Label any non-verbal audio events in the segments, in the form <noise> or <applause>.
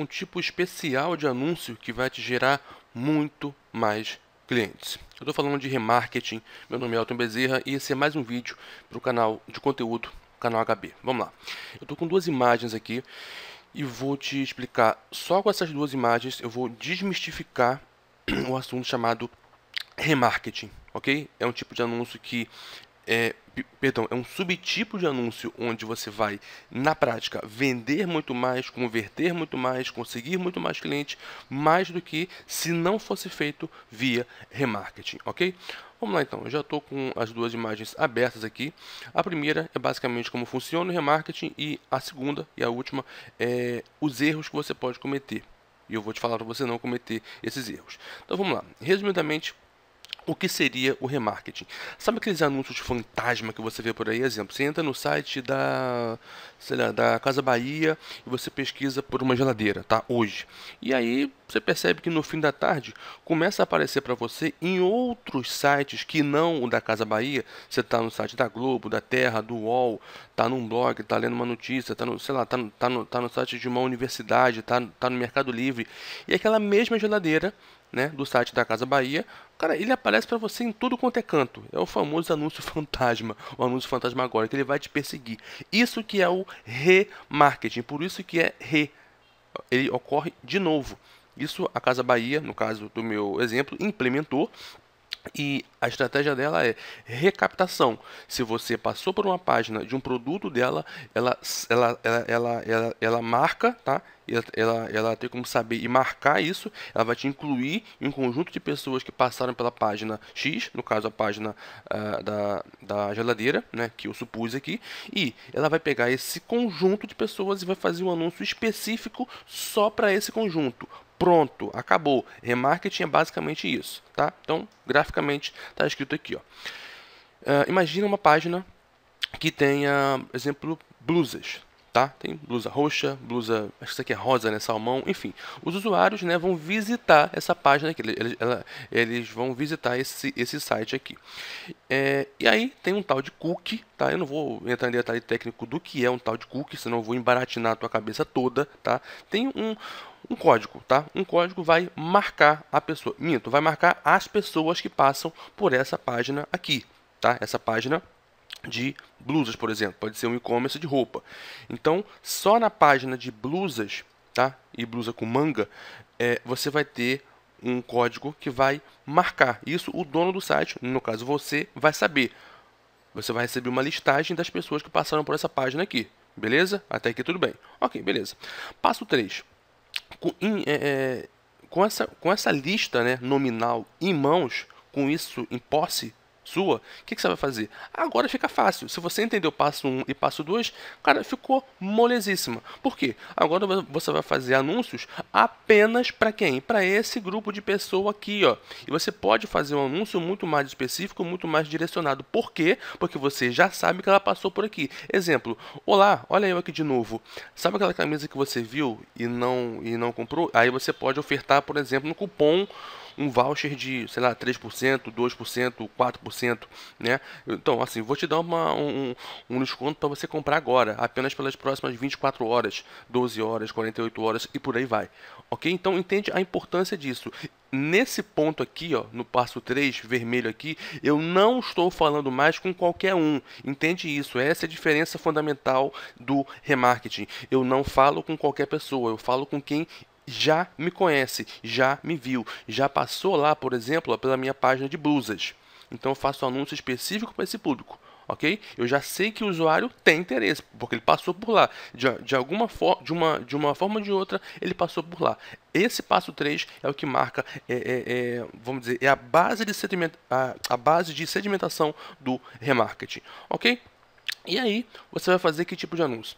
um tipo especial de anúncio que vai te gerar muito mais clientes. Eu estou falando de remarketing, meu nome é Alton Bezerra e esse é mais um vídeo para o canal de conteúdo, canal HB. Vamos lá, eu estou com duas imagens aqui e vou te explicar, só com essas duas imagens eu vou desmistificar <clears throat> o assunto chamado remarketing, ok? É um tipo de anúncio que é, perdão, é um subtipo de anúncio onde você vai, na prática, vender muito mais, converter muito mais, conseguir muito mais clientes, mais do que se não fosse feito via remarketing, ok? Vamos lá então, eu já estou com as duas imagens abertas aqui. A primeira é basicamente como funciona o remarketing e a segunda e a última é os erros que você pode cometer. E eu vou te falar para você não cometer esses erros. Então vamos lá, resumidamente, o que seria o remarketing. Sabe aqueles anúncios de fantasma que você vê por aí? Exemplo, você entra no site da, sei lá, da Casa Bahia e você pesquisa por uma geladeira, tá? Hoje. E aí você percebe que no fim da tarde começa a aparecer para você em outros sites que não o da Casa Bahia. Você tá no site da Globo, da Terra, do UOL, tá num blog, tá lendo uma notícia, tá no, sei lá, tá no, tá no, tá no site de uma universidade, tá, tá no Mercado Livre. E aquela mesma geladeira né, do site da Casa Bahia Cara, ele aparece para você em tudo quanto é canto. É o famoso anúncio <laughs> fantasma, o anúncio fantasma agora, que ele vai te perseguir. Isso que é o remarketing, por isso que é re. Ele ocorre de novo. Isso a Casa Bahia, no caso do meu exemplo, implementou e a estratégia dela é recaptação. Se você passou por uma página de um produto dela, ela, ela, ela, ela, ela, marca, tá? Ela, ela tem como saber e marcar isso. Ela vai te incluir em um conjunto de pessoas que passaram pela página X, no caso a página uh, da, da geladeira, né? Que eu supus aqui. E ela vai pegar esse conjunto de pessoas e vai fazer um anúncio específico só para esse conjunto. Pronto, acabou. Remarketing é basicamente isso, tá? Então, graficamente está escrito aqui, ó. Uh, imagina uma página que tenha, exemplo, blusas, tá? Tem blusa roxa, blusa, acho que isso aqui é rosa, né, salmão, enfim. Os usuários, né, vão visitar essa página aqui, eles, ela, eles vão visitar esse, esse site aqui. É, e aí tem um tal de cookie, tá? Eu não vou entrar em detalhe técnico do que é um tal de cookie, senão eu vou embaratinar a tua cabeça toda, tá? Tem um, um código, tá? Um código vai marcar a pessoa, minto, vai marcar as pessoas que passam por essa página aqui, tá? Essa página de blusas, por exemplo, pode ser um e-commerce de roupa. Então, só na página de blusas, tá? E blusa com manga, é, você vai ter um código que vai marcar. Isso o dono do site, no caso você, vai saber. Você vai receber uma listagem das pessoas que passaram por essa página aqui. Beleza? Até aqui tudo bem. Ok, beleza. Passo 3 com, é, é, com, essa, com essa lista né, nominal em mãos, com isso em posse, sua, o que, que, você vai fazer? Agora fica fácil. Se você entendeu passo 1 um e passo 2, cara, ficou molezíssima. Por quê? Agora você vai fazer anúncios apenas para quem? Para esse grupo de pessoa aqui, ó. E você pode fazer um anúncio muito mais específico, muito mais direcionado. Por quê? Porque você já sabe que ela passou por aqui. Exemplo: Olá, olha eu aqui de novo. Sabe aquela camisa que você viu e não e não comprou? Aí você pode ofertar, por exemplo, no cupom um voucher de, sei lá, 3%, 2%, 4%, né? Então, assim, vou te dar uma, um, um desconto para você comprar agora, apenas pelas próximas 24 horas, 12 horas, 48 horas e por aí vai. Ok? Então, entende a importância disso. Nesse ponto aqui, ó, no passo 3, vermelho aqui, eu não estou falando mais com qualquer um. Entende isso? Essa é a diferença fundamental do remarketing. Eu não falo com qualquer pessoa, eu falo com quem já me conhece, já me viu, já passou lá, por exemplo, pela minha página de blusas. Então eu faço um anúncio específico para esse público, ok? Eu já sei que o usuário tem interesse, porque ele passou por lá. De, de alguma forma, de uma, de uma forma ou de outra, ele passou por lá. Esse passo 3 é o que marca, é, é, é, vamos dizer, é a base de, sediment, a, a base de sedimentação do remarketing, ok? E aí, você vai fazer que tipo de anúncio?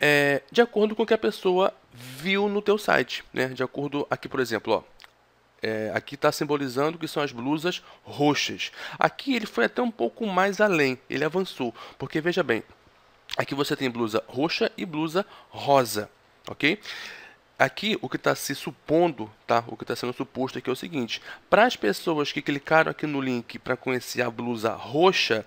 é, de acordo com o que a pessoa viu no teu site, né? De acordo aqui, por exemplo, ó, é, aqui está simbolizando que são as blusas roxas. Aqui ele foi até um pouco mais além, ele avançou, porque veja bem, aqui você tem blusa roxa e blusa rosa, ok? Aqui o que está se supondo, tá? O que está sendo suposto aqui é o seguinte: para as pessoas que clicaram aqui no link para conhecer a blusa roxa,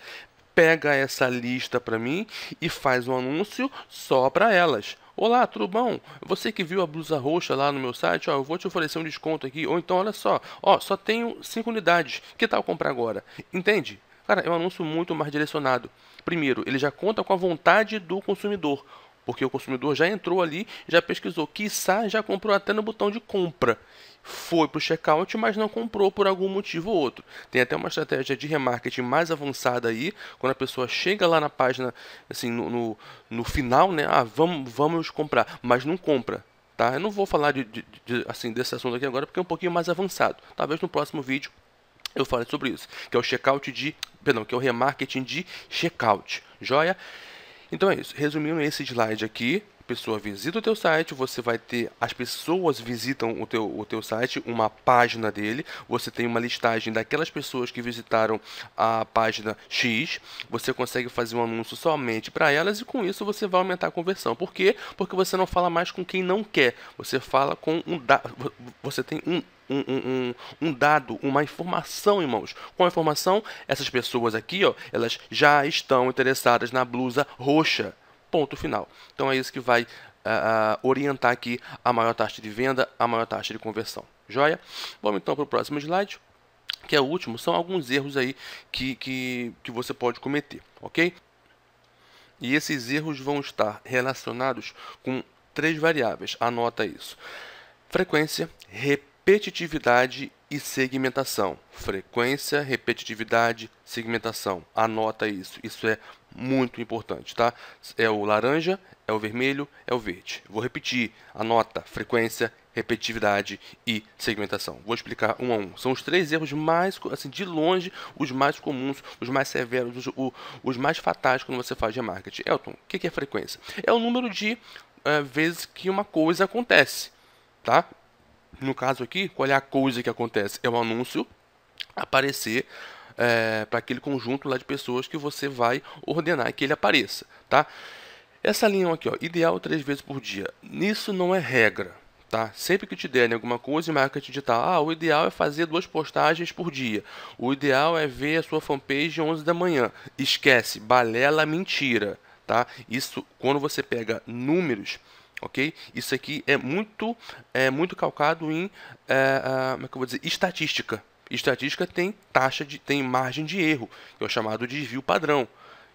pega essa lista para mim e faz um anúncio só para elas. Olá, tudo bom? Você que viu a blusa roxa lá no meu site, ó, eu vou te oferecer um desconto aqui. Ou então, olha só, ó, só tenho 5 unidades. Que tal comprar agora? Entende? Cara, é um anúncio muito mais direcionado. Primeiro, ele já conta com a vontade do consumidor, porque o consumidor já entrou ali, já pesquisou, quiçá já comprou até no botão de compra foi para o checkout, mas não comprou por algum motivo ou outro. Tem até uma estratégia de remarketing mais avançada aí, quando a pessoa chega lá na página, assim, no, no, no final, né? Ah, vamos, vamos comprar, mas não compra tá? Eu não vou falar de, de, de, assim, desse assunto aqui agora porque é um pouquinho mais avançado. Talvez no próximo vídeo eu fale sobre isso, que é o checkout de, perdão, que é o remarketing de checkout. Joia? Então é isso. Resumindo esse slide aqui, pessoa visita o teu site, você vai ter as pessoas visitam o teu, o teu site, uma página dele, você tem uma listagem daquelas pessoas que visitaram a página X, você consegue fazer um anúncio somente para elas e com isso você vai aumentar a conversão. Por quê? Porque você não fala mais com quem não quer, você fala com um da... você tem um um, um, um, um, dado, uma informação em mãos. Com a informação, essas pessoas aqui, ó, elas já estão interessadas na blusa roxa. Ponto final. Então é isso que vai uh, orientar aqui a maior taxa de venda, a maior taxa de conversão. Joia? Vamos então para o próximo slide que é o último, são alguns erros aí que, que, que você pode cometer, ok? E esses erros vão estar relacionados com três variáveis, anota isso: frequência, repetitividade e segmentação. Frequência, repetitividade, segmentação. Anota isso. Isso é muito importante, tá? É o laranja, é o vermelho, é o verde. Vou repetir a nota, frequência, repetitividade e segmentação. Vou explicar um a um. São os três erros mais, assim, de longe, os mais comuns, os mais severos, os, os mais fatais quando você faz remarketing. Elton, o que é frequência? É o número de é, vezes que uma coisa acontece, tá? No caso aqui, qual é a coisa que acontece? É o um anúncio aparecer é, para aquele conjunto lá de pessoas que você vai ordenar que ele apareça, tá? Essa linha aqui, ó, ideal três vezes por dia. Nisso não é regra, tá? Sempre que te derem alguma coisa, marca te ditar, ah, o ideal é fazer duas postagens por dia. O ideal é ver a sua fanpage 11 da manhã. Esquece, balela, mentira, tá? Isso quando você pega números, ok? Isso aqui é muito, é muito calcado em, é, é, como é que eu vou dizer, estatística, estatística tem taxa de tem margem de erro, que é o chamado desvio padrão.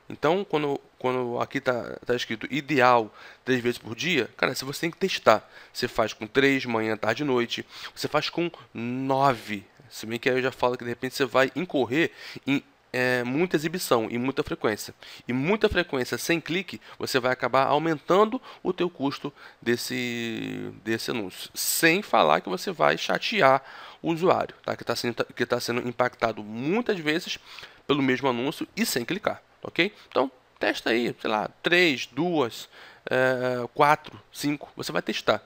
Então, quando, quando aqui está tá escrito ideal três vezes por dia, cara, se você tem que testar, você faz com três, manhã, tarde e noite, você faz com nove. Se bem que aí eu já falo que de repente você vai incorrer em é, muita exibição e muita frequência. E muita frequência sem clique, você vai acabar aumentando o teu custo desse, desse anúncio. Sem falar que você vai chatear usuário, tá? que está sendo, que tá sendo impactado muitas vezes pelo mesmo anúncio e sem clicar, ok? Então, testa aí, sei lá, 3, 2, 4, 5, você vai testar.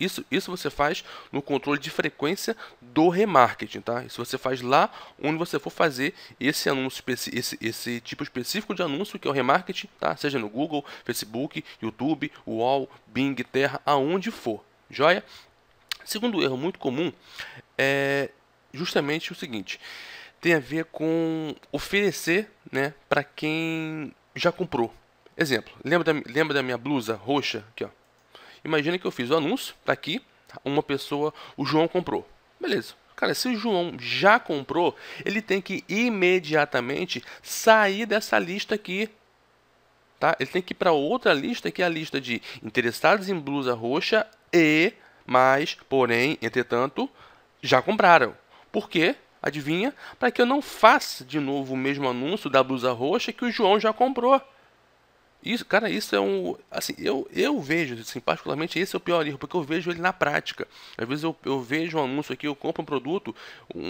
isso, isso você faz no controle de frequência do remarketing, tá? Isso você faz lá onde você for fazer esse anúncio, esse, esse tipo específico de anúncio que é o remarketing, tá? Seja no Google, Facebook, YouTube, Wall, Bing, Terra, aonde for, joia? Segundo erro muito comum é justamente o seguinte: tem a ver com oferecer né, para quem já comprou. Exemplo, lembra da, lembra da minha blusa roxa? Aqui, ó. Imagina que eu fiz o anúncio, tá aqui, uma pessoa, o João comprou. Beleza. Cara, se o João já comprou, ele tem que imediatamente sair dessa lista aqui. Tá? Ele tem que ir para outra lista, que é a lista de interessados em blusa roxa e mais, porém, entretanto, já compraram. Por quê? Adivinha? Para que eu não faça de novo o mesmo anúncio da blusa roxa que o João já comprou. Isso, cara, isso é um. Assim, eu, eu vejo, assim, particularmente, esse é o pior erro, porque eu vejo ele na prática. Às vezes eu, eu vejo um anúncio aqui, eu compro um produto, um,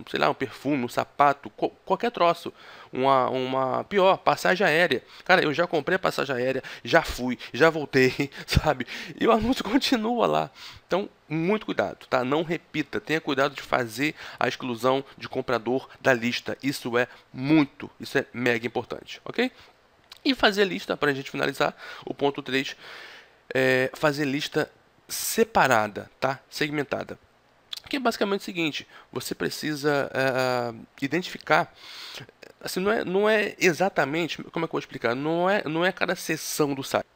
um sei lá, um perfume, um sapato, co qualquer troço. Uma, uma. Pior, passagem aérea. Cara, eu já comprei a passagem aérea, já fui, já voltei, <laughs> sabe? E o anúncio <laughs> continua lá. Então, muito cuidado, tá? Não repita, tenha cuidado de fazer a exclusão de comprador da lista. Isso é muito, isso é mega importante, ok? E fazer lista, para a gente finalizar, o ponto 3, é fazer lista separada, tá? Segmentada. Que é basicamente o seguinte: você precisa uh, identificar. Assim, não é, não é exatamente. Como é que eu vou explicar? Não é, não é cada seção do site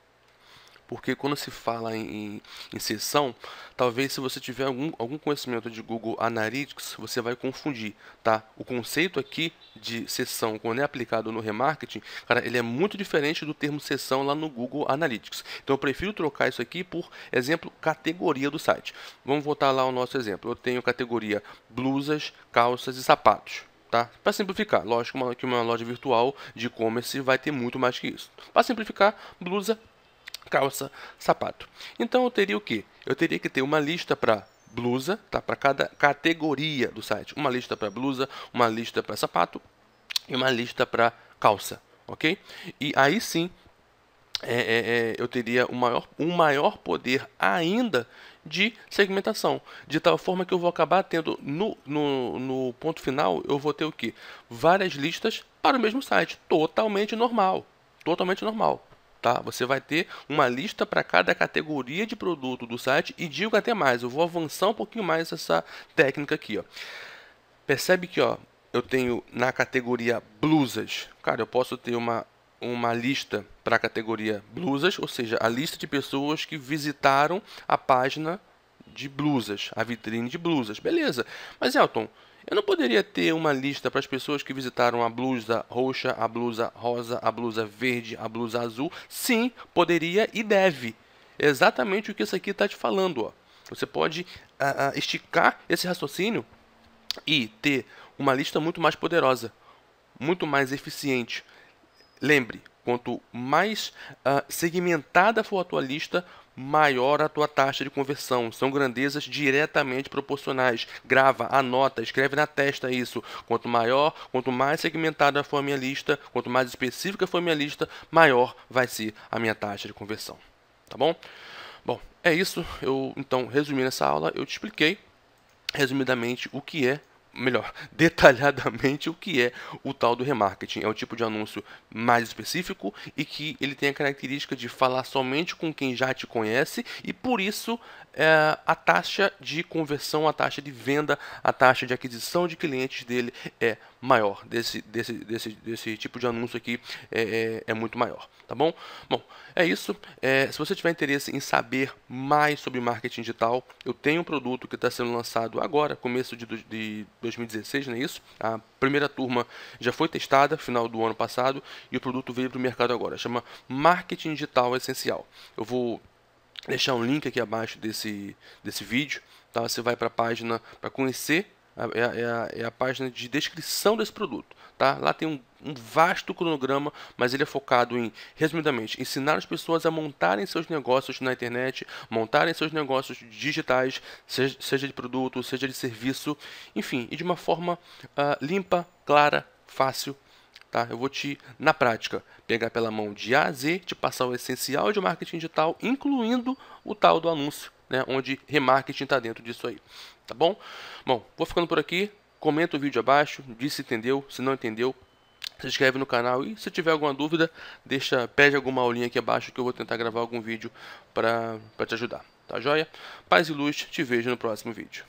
porque quando se fala em, em sessão, talvez se você tiver algum, algum conhecimento de Google Analytics, você vai confundir, tá? O conceito aqui de sessão, quando é aplicado no remarketing, cara, ele é muito diferente do termo sessão lá no Google Analytics. Então eu prefiro trocar isso aqui por, exemplo, categoria do site. Vamos voltar lá ao nosso exemplo. Eu tenho categoria blusas, calças e sapatos. Tá? Para simplificar, lógico uma, que uma loja virtual de e-commerce vai ter muito mais que isso. Para simplificar, blusa, calça, sapato. Então eu teria o que? Eu teria que ter uma lista para blusa, tá? Para cada categoria do site, uma lista para blusa, uma lista para sapato e uma lista para calça, ok? E aí sim é, é, é eu teria um maior, um maior poder ainda de segmentação, de tal forma que eu vou acabar tendo no, no, no ponto final eu vou ter o que? Várias listas para o mesmo site, totalmente normal, totalmente normal tá? Você vai ter uma lista para cada categoria de produto do site e digo até mais, eu vou avançar um pouquinho mais essa técnica aqui, ó. Percebe que, ó, eu tenho na categoria blusas. Cara, eu posso ter uma uma lista para a categoria blusas, ou seja, a lista de pessoas que visitaram a página de blusas, a vitrine de blusas. Beleza. Mas Elton, eu não poderia ter uma lista para as pessoas que visitaram a blusa roxa, a blusa rosa, a blusa verde, a blusa azul? Sim, poderia e deve. É exatamente o que isso aqui está te falando. Ó. Você pode ah, ah, esticar esse raciocínio e ter uma lista muito mais poderosa, muito mais eficiente. Lembre, quanto mais uh, segmentada for a tua lista, maior a tua taxa de conversão. São grandezas diretamente proporcionais. Grava, anota, escreve na testa isso. Quanto maior, quanto mais segmentada for a minha lista, quanto mais específica for a minha lista, maior vai ser a minha taxa de conversão. Tá bom? Bom, é isso. Eu então resumindo essa aula, eu te expliquei resumidamente o que é melhor, <laughs> detalhadamente o que é o tal do remarketing. É o tipo de anúncio mais específico e que ele tem a característica de falar somente com quem já te conhece e por isso é, a taxa de conversão, a taxa de venda, a taxa de aquisição de clientes dele é maior desse, desse, desse, desse tipo de anúncio aqui é, é, é muito maior, tá bom? Bom, é isso. É, se você tiver interesse em saber mais sobre marketing digital, eu tenho um produto que está sendo lançado agora, começo de, de 2016, não é isso? A primeira turma já foi testada, final do ano passado, e o produto veio para o mercado agora. Chama Marketing Digital Essencial. Eu vou deixar um link aqui abaixo desse, desse vídeo, tá? Você vai para a página para conhecer é, é, a, é a página de descrição desse produto. Tá? Lá tem um, um, vasto cronograma, mas ele é focado em, resumidamente, ensinar as pessoas a montarem seus negócios na internet, montarem seus negócios digitais, seja, seja de produto, seja de serviço, enfim, e de uma forma uh, limpa, clara, fácil. Tá? Eu vou te, na prática, pegar pela mão de A a Z, te passar o essencial de marketing digital, incluindo o tal do anúncio né, onde remarketing está dentro disso aí. Tá bom? Bom, vou ficando por aqui. Comenta o vídeo abaixo, diz se entendeu, se não entendeu, se inscreve no canal e se tiver alguma dúvida, deixa, pede alguma aulinha aqui abaixo que eu vou tentar gravar algum vídeo para te ajudar. Tá joia? Paz e luz, te vejo no próximo vídeo.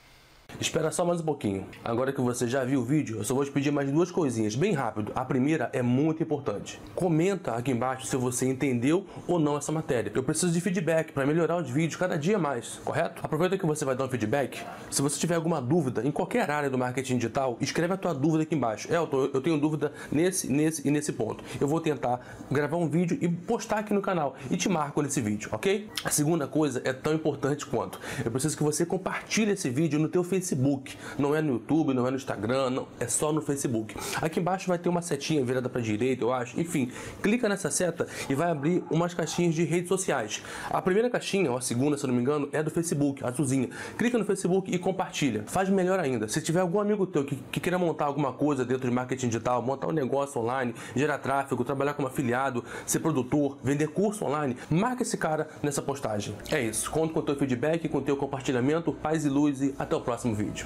Espera só mais um pouquinho. Agora que você já viu o vídeo, eu só vou te pedir mais duas coisinhas, bem rápido. A primeira é muito importante. Comenta aqui embaixo se você entendeu ou não essa matéria. Eu preciso de feedback para melhorar os vídeos cada dia mais, correto? Aproveita que você vai dar um feedback. Se você tiver alguma dúvida em qualquer área do marketing digital, escreve a tua dúvida aqui embaixo. Elton, eu tenho dúvida nesse, nesse e nesse ponto. Eu vou tentar gravar um vídeo e postar aqui no canal e te marco nesse vídeo, ok? A segunda coisa é tão importante quanto. Eu preciso que você compartilhe esse vídeo no teu Facebook Facebook, não é no YouTube, não é no Instagram, não, é só no Facebook. Aqui embaixo vai ter uma setinha virada para direita, eu acho. Enfim, clica nessa seta e vai abrir umas caixinhas de redes sociais. A primeira caixinha, ou a segunda, se eu não me engano, é do Facebook, azulzinha. Clica no Facebook e compartilha. Faz melhor ainda. Se tiver algum amigo teu que, que queira montar alguma coisa dentro de marketing digital, montar um negócio online, gerar tráfego, trabalhar como afiliado, ser produtor, vender curso online, marca esse cara nessa postagem. É isso. Conto com o teu feedback, com o teu compartilhamento. Paz e luz e até o próximo vídeo.